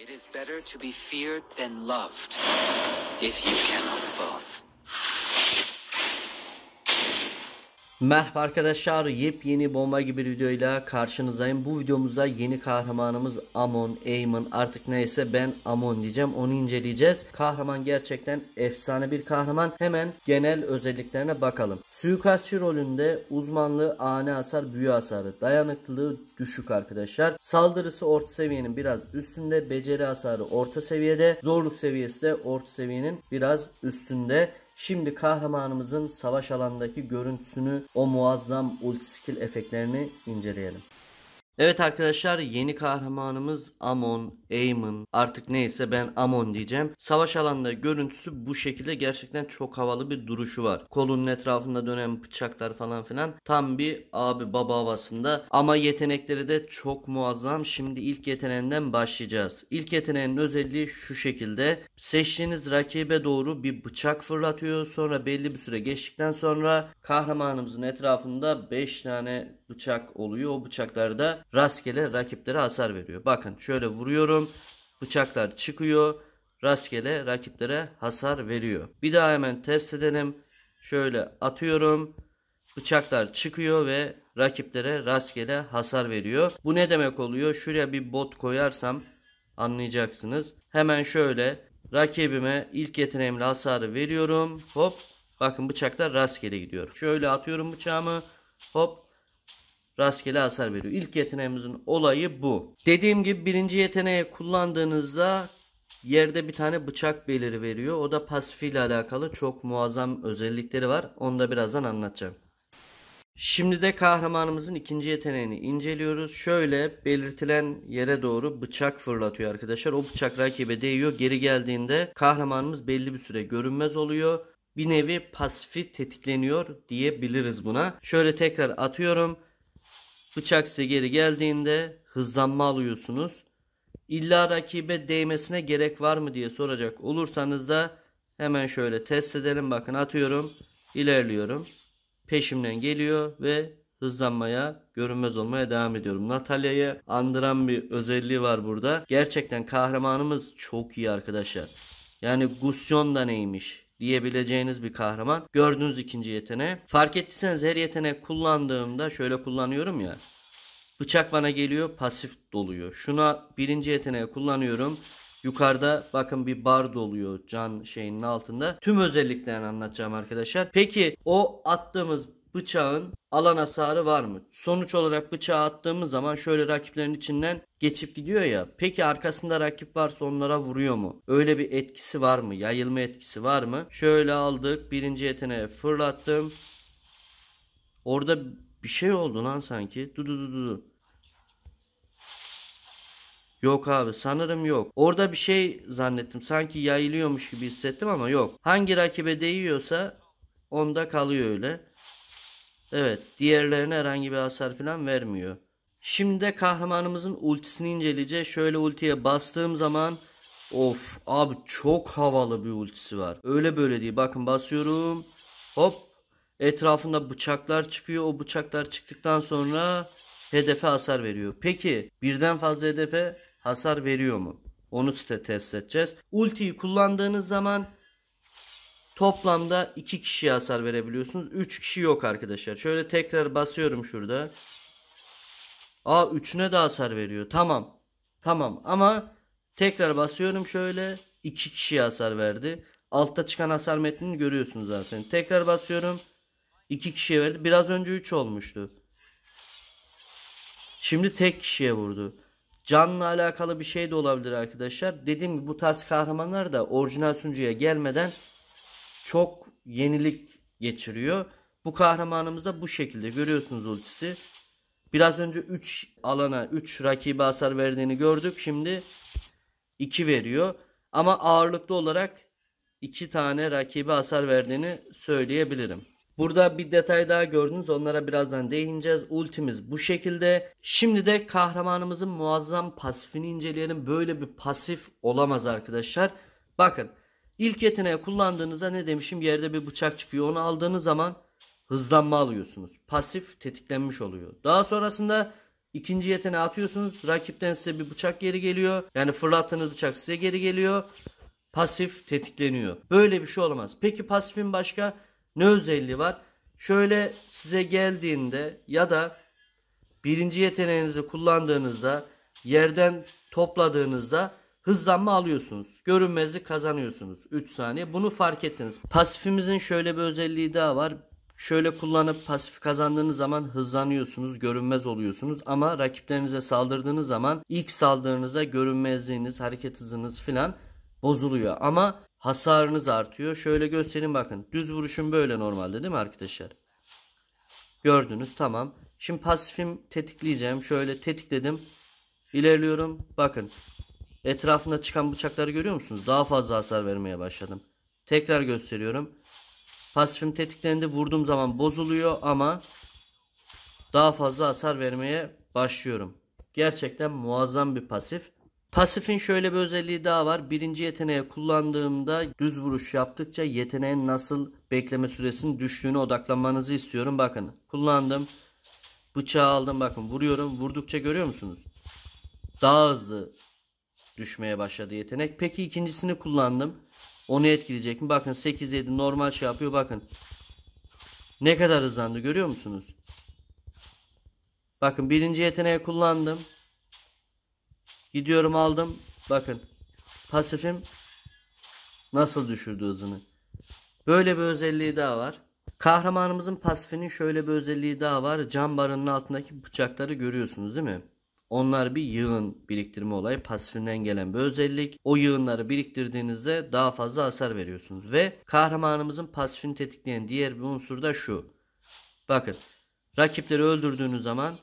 It is better to be feared than loved, if you cannot both. Merhaba arkadaşlar yepyeni bomba gibi bir videoyla karşınızdayım. Bu videomuzda yeni kahramanımız Amon, Eamon artık neyse ben Amon diyeceğim onu inceleyeceğiz. Kahraman gerçekten efsane bir kahraman. Hemen genel özelliklerine bakalım. Suikastçı rolünde uzmanlığı ani hasar büyü hasarı dayanıklılığı düşük arkadaşlar. Saldırısı orta seviyenin biraz üstünde beceri hasarı orta seviyede zorluk seviyesi de orta seviyenin biraz üstünde. Şimdi kahramanımızın savaş alandaki görüntüsünü, o muazzam ulti skill efektlerini inceleyelim. Evet arkadaşlar yeni kahramanımız Amon, Aemon artık neyse ben Amon diyeceğim. Savaş alanında görüntüsü bu şekilde gerçekten çok havalı bir duruşu var. Kolunun etrafında dönen bıçaklar falan filan tam bir abi baba havasında ama yetenekleri de çok muazzam. Şimdi ilk yeteneğinden başlayacağız. İlk yeteneğinin özelliği şu şekilde seçtiğiniz rakibe doğru bir bıçak fırlatıyor sonra belli bir süre geçtikten sonra kahramanımızın etrafında 5 tane bıçak oluyor. O bıçaklarda rastgele rakiplere hasar veriyor. Bakın şöyle vuruyorum. Bıçaklar çıkıyor. Rastgele rakiplere hasar veriyor. Bir daha hemen test edelim. Şöyle atıyorum. Bıçaklar çıkıyor ve rakiplere rastgele hasar veriyor. Bu ne demek oluyor? Şuraya bir bot koyarsam anlayacaksınız. Hemen şöyle rakibime ilk yeteneğimle hasarı veriyorum. Hop bakın bıçaklar rastgele gidiyor. Şöyle atıyorum bıçağımı. Hop rastgele hasar veriyor. İlk yeteneğimizin olayı bu. Dediğim gibi birinci yeteneği kullandığınızda yerde bir tane bıçak beliri veriyor. O da pasif ile alakalı çok muazzam özellikleri var. Onu da birazdan anlatacağım. Şimdi de kahramanımızın ikinci yeteneğini inceliyoruz. Şöyle belirtilen yere doğru bıçak fırlatıyor arkadaşlar. O bıçak rakibe değiyor. Geri geldiğinde kahramanımız belli bir süre görünmez oluyor. Bir nevi pasifi tetikleniyor diyebiliriz buna. Şöyle tekrar atıyorum. Bıçak size geri geldiğinde hızlanma alıyorsunuz. İlla rakibe değmesine gerek var mı diye soracak olursanız da hemen şöyle test edelim. Bakın atıyorum, ilerliyorum. Peşimden geliyor ve hızlanmaya, görünmez olmaya devam ediyorum. Natalya'yı andıran bir özelliği var burada. Gerçekten kahramanımız çok iyi arkadaşlar. Yani Gusyon da neymiş? diyebileceğiniz bir kahraman. Gördüğünüz ikinci yeteneği. Fark ettiyseniz her yetenek kullandığımda şöyle kullanıyorum ya. Bıçak bana geliyor pasif doluyor. Şuna birinci yeteneği kullanıyorum. Yukarıda bakın bir bar doluyor can şeyinin altında. Tüm özelliklerini anlatacağım arkadaşlar. Peki o attığımız bıçağın alan hasarı var mı? Sonuç olarak bıçağı attığımız zaman şöyle rakiplerin içinden geçip gidiyor ya. Peki arkasında rakip varsa onlara vuruyor mu? Öyle bir etkisi var mı? Yayılma etkisi var mı? Şöyle aldık. Birinci yeteneğe fırlattım. Orada bir şey oldu lan sanki. Du du du du. Yok abi sanırım yok. Orada bir şey zannettim. Sanki yayılıyormuş gibi hissettim ama yok. Hangi rakibe değiyorsa onda kalıyor öyle. Evet diğerlerine herhangi bir hasar falan vermiyor. Şimdi de kahramanımızın ultisini inceleyeceğiz. Şöyle ultiye bastığım zaman of abi çok havalı bir ultisi var. Öyle böyle değil. Bakın basıyorum. Hop etrafında bıçaklar çıkıyor. O bıçaklar çıktıktan sonra hedefe hasar veriyor. Peki birden fazla hedefe hasar veriyor mu? Onu test edeceğiz. Ultiyi kullandığınız zaman Toplamda 2 kişiye hasar verebiliyorsunuz. 3 kişi yok arkadaşlar. Şöyle tekrar basıyorum şurada. Aa 3'üne de hasar veriyor. Tamam. Tamam ama tekrar basıyorum şöyle. 2 kişiye hasar verdi. Altta çıkan hasar metnini görüyorsunuz zaten. Tekrar basıyorum. 2 kişiye verdi. Biraz önce 3 olmuştu. Şimdi tek kişiye vurdu. Canla alakalı bir şey de olabilir arkadaşlar. Dediğim gibi bu tarz kahramanlar da orijinal sunucuya gelmeden çok yenilik geçiriyor. Bu kahramanımız da bu şekilde görüyorsunuz ultisi. Biraz önce 3 alana 3 rakibe hasar verdiğini gördük. Şimdi 2 veriyor. Ama ağırlıklı olarak 2 tane rakibe hasar verdiğini söyleyebilirim. Burada bir detay daha gördünüz. Onlara birazdan değineceğiz. Ultimiz bu şekilde. Şimdi de kahramanımızın muazzam pasifini inceleyelim. Böyle bir pasif olamaz arkadaşlar. Bakın İlk yeteneği kullandığınızda ne demişim yerde bir bıçak çıkıyor. Onu aldığınız zaman hızlanma alıyorsunuz. Pasif tetiklenmiş oluyor. Daha sonrasında ikinci yeteneği atıyorsunuz. Rakipten size bir bıçak geri geliyor. Yani fırlattığınız bıçak size geri geliyor. Pasif tetikleniyor. Böyle bir şey olmaz. Peki pasifin başka ne özelliği var? Şöyle size geldiğinde ya da birinci yeteneğinizi kullandığınızda yerden topladığınızda hızlanma alıyorsunuz. Görünmezlik kazanıyorsunuz. 3 saniye. Bunu fark ettiniz. Pasifimizin şöyle bir özelliği daha var. Şöyle kullanıp pasif kazandığınız zaman hızlanıyorsunuz, görünmez oluyorsunuz ama rakiplerinize saldırdığınız zaman ilk saldırınıza görünmezliğiniz, hareket hızınız filan bozuluyor ama hasarınız artıyor. Şöyle göstereyim bakın. Düz vuruşum böyle normalde değil mi arkadaşlar? Gördünüz tamam. Şimdi pasifim tetikleyeceğim. Şöyle tetikledim. İlerliyorum. Bakın Etrafında çıkan bıçakları görüyor musunuz? Daha fazla hasar vermeye başladım. Tekrar gösteriyorum. Pasifim tetiklerinde vurduğum zaman bozuluyor ama daha fazla hasar vermeye başlıyorum. Gerçekten muazzam bir pasif. Pasifin şöyle bir özelliği daha var. Birinci yeteneği kullandığımda düz vuruş yaptıkça yeteneğin nasıl bekleme süresinin düştüğüne odaklanmanızı istiyorum. Bakın kullandım. Bıçağı aldım bakın vuruyorum. Vurdukça görüyor musunuz? Daha hızlı düşmeye başladı yetenek. Peki ikincisini kullandım. Onu etkileyecek mi? Bakın 8-7 normal şey yapıyor. Bakın. Ne kadar hızlandı görüyor musunuz? Bakın birinci yeteneği kullandım. Gidiyorum aldım. Bakın pasifim nasıl düşürdü hızını. Böyle bir özelliği daha var. Kahramanımızın pasifinin şöyle bir özelliği daha var. Cam barının altındaki bıçakları görüyorsunuz değil mi? Onlar bir yığın biriktirme olayı pasifinden gelen bir özellik. O yığınları biriktirdiğinizde daha fazla hasar veriyorsunuz. Ve kahramanımızın pasifini tetikleyen diğer bir unsur da şu. Bakın rakipleri öldürdüğünüz zaman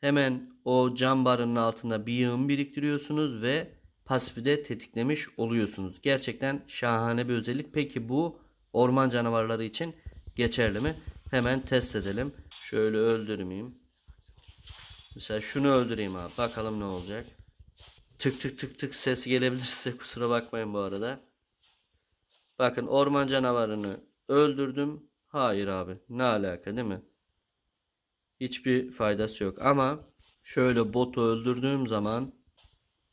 hemen o cam barının altında bir yığın biriktiriyorsunuz ve pasifi de tetiklemiş oluyorsunuz. Gerçekten şahane bir özellik. Peki bu orman canavarları için geçerli mi? Hemen test edelim. Şöyle öldürmeyeyim. Mesela şunu öldüreyim abi. Bakalım ne olacak. Tık tık tık tık sesi gelebilirse kusura bakmayın bu arada. Bakın orman canavarını öldürdüm. Hayır abi. Ne alaka değil mi? Hiçbir faydası yok. Ama şöyle botu öldürdüğüm zaman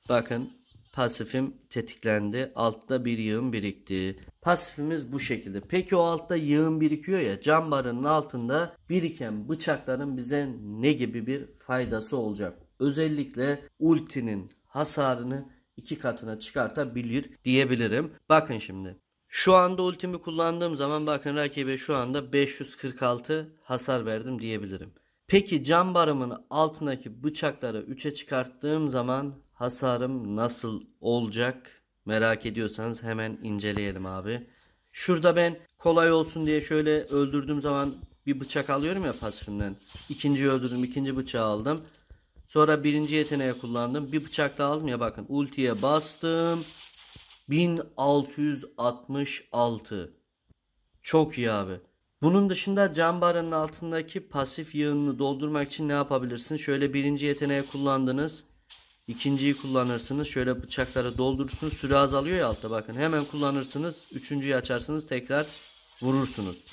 bakın pasifim tetiklendi. Altta bir yığın birikti. Pasifimiz bu şekilde. Peki o altta yığın birikiyor ya cam barının altında biriken bıçakların bize ne gibi bir faydası olacak? Özellikle ultinin hasarını iki katına çıkartabilir diyebilirim. Bakın şimdi. Şu anda ultimi kullandığım zaman bakın rakibe şu anda 546 hasar verdim diyebilirim. Peki cam barımın altındaki bıçakları 3'e çıkarttığım zaman hasarım nasıl olacak merak ediyorsanız hemen inceleyelim abi. Şurada ben kolay olsun diye şöyle öldürdüğüm zaman bir bıçak alıyorum ya pasifimden. İkinci öldürdüm ikinci bıçağı aldım. Sonra birinci yeteneği kullandım. Bir bıçak daha aldım ya bakın ultiye bastım. 1666. Çok iyi abi. Bunun dışında cam barının altındaki pasif yığınını doldurmak için ne yapabilirsiniz? Şöyle birinci yeteneği kullandınız. İkinciyi kullanırsınız. Şöyle bıçakları doldurursunuz. Süre azalıyor ya altta bakın. Hemen kullanırsınız. Üçüncüyü açarsınız. Tekrar vurursunuz.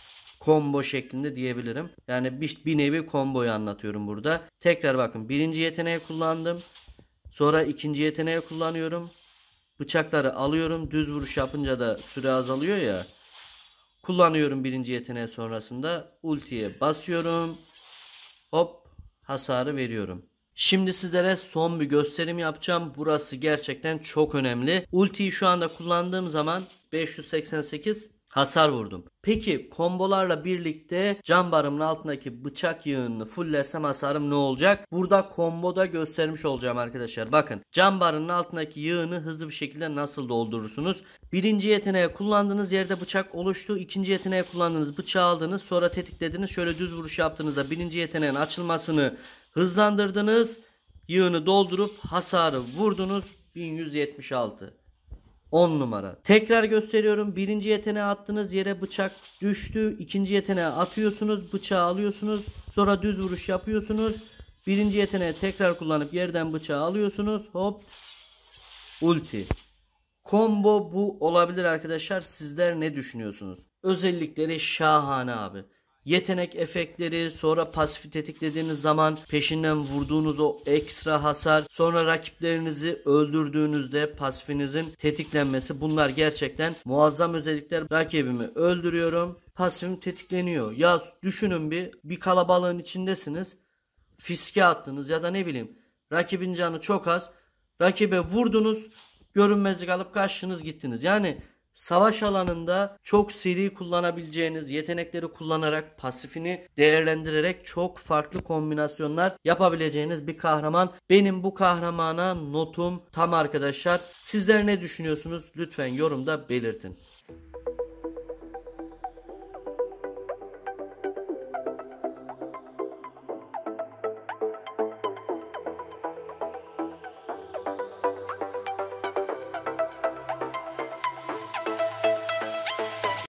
Kombo şeklinde diyebilirim. Yani bir, bir nevi komboyu anlatıyorum burada. Tekrar bakın. Birinci yeteneği kullandım. Sonra ikinci yeteneği kullanıyorum. Bıçakları alıyorum. Düz vuruş yapınca da süre azalıyor ya. Kullanıyorum birinci yeteneği sonrasında. Ultiye basıyorum. Hop hasarı veriyorum. Şimdi sizlere son bir gösterim yapacağım. Burası gerçekten çok önemli. Ultiyi şu anda kullandığım zaman 588 hasar vurdum. Peki kombolarla birlikte cam barımın altındaki bıçak yığınını fullersem hasarım ne olacak? Burada komboda göstermiş olacağım arkadaşlar. Bakın cam barının altındaki yığını hızlı bir şekilde nasıl doldurursunuz? Birinci yeteneği kullandığınız yerde bıçak oluştu. ikinci yeteneği kullandığınız bıçağı aldınız. Sonra tetiklediniz. Şöyle düz vuruş yaptığınızda birinci yeteneğin açılmasını Hızlandırdınız. Yığını doldurup hasarı vurdunuz. 1176. 10 numara. Tekrar gösteriyorum. Birinci yeteneğe attınız. Yere bıçak düştü. İkinci yeteneğe atıyorsunuz. Bıçağı alıyorsunuz. Sonra düz vuruş yapıyorsunuz. Birinci yeteneği tekrar kullanıp yerden bıçağı alıyorsunuz. Hop. Ulti. Combo bu olabilir arkadaşlar. Sizler ne düşünüyorsunuz? Özellikleri şahane abi yetenek efektleri, sonra pasifi tetiklediğiniz zaman peşinden vurduğunuz o ekstra hasar, sonra rakiplerinizi öldürdüğünüzde pasifinizin tetiklenmesi bunlar gerçekten muazzam özellikler. Rakibimi öldürüyorum, pasifim tetikleniyor. Ya düşünün bir bir kalabalığın içindesiniz. Fiske attınız ya da ne bileyim rakibin canı çok az. Rakibe vurdunuz, görünmezlik alıp kaçtınız gittiniz. Yani Savaş alanında çok seri kullanabileceğiniz yetenekleri kullanarak pasifini değerlendirerek çok farklı kombinasyonlar yapabileceğiniz bir kahraman. Benim bu kahramana notum tam arkadaşlar. Sizler ne düşünüyorsunuz? Lütfen yorumda belirtin.